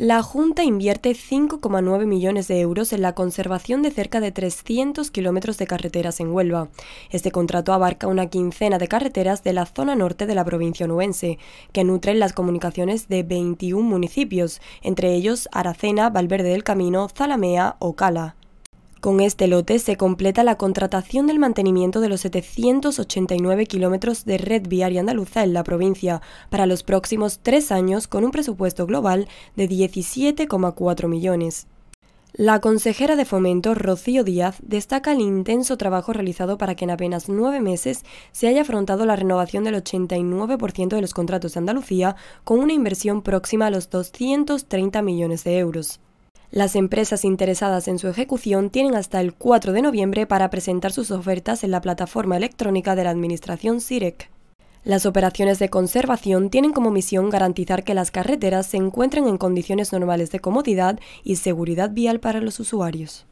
La Junta invierte 5,9 millones de euros en la conservación de cerca de 300 kilómetros de carreteras en Huelva. Este contrato abarca una quincena de carreteras de la zona norte de la provincia onubense, que nutren las comunicaciones de 21 municipios, entre ellos Aracena, Valverde del Camino, Zalamea o Cala. Con este lote se completa la contratación del mantenimiento de los 789 kilómetros de red viaria andaluza en la provincia para los próximos tres años con un presupuesto global de 17,4 millones. La consejera de Fomento, Rocío Díaz, destaca el intenso trabajo realizado para que en apenas nueve meses se haya afrontado la renovación del 89% de los contratos de Andalucía con una inversión próxima a los 230 millones de euros. Las empresas interesadas en su ejecución tienen hasta el 4 de noviembre para presentar sus ofertas en la plataforma electrónica de la Administración SIREC. Las operaciones de conservación tienen como misión garantizar que las carreteras se encuentren en condiciones normales de comodidad y seguridad vial para los usuarios.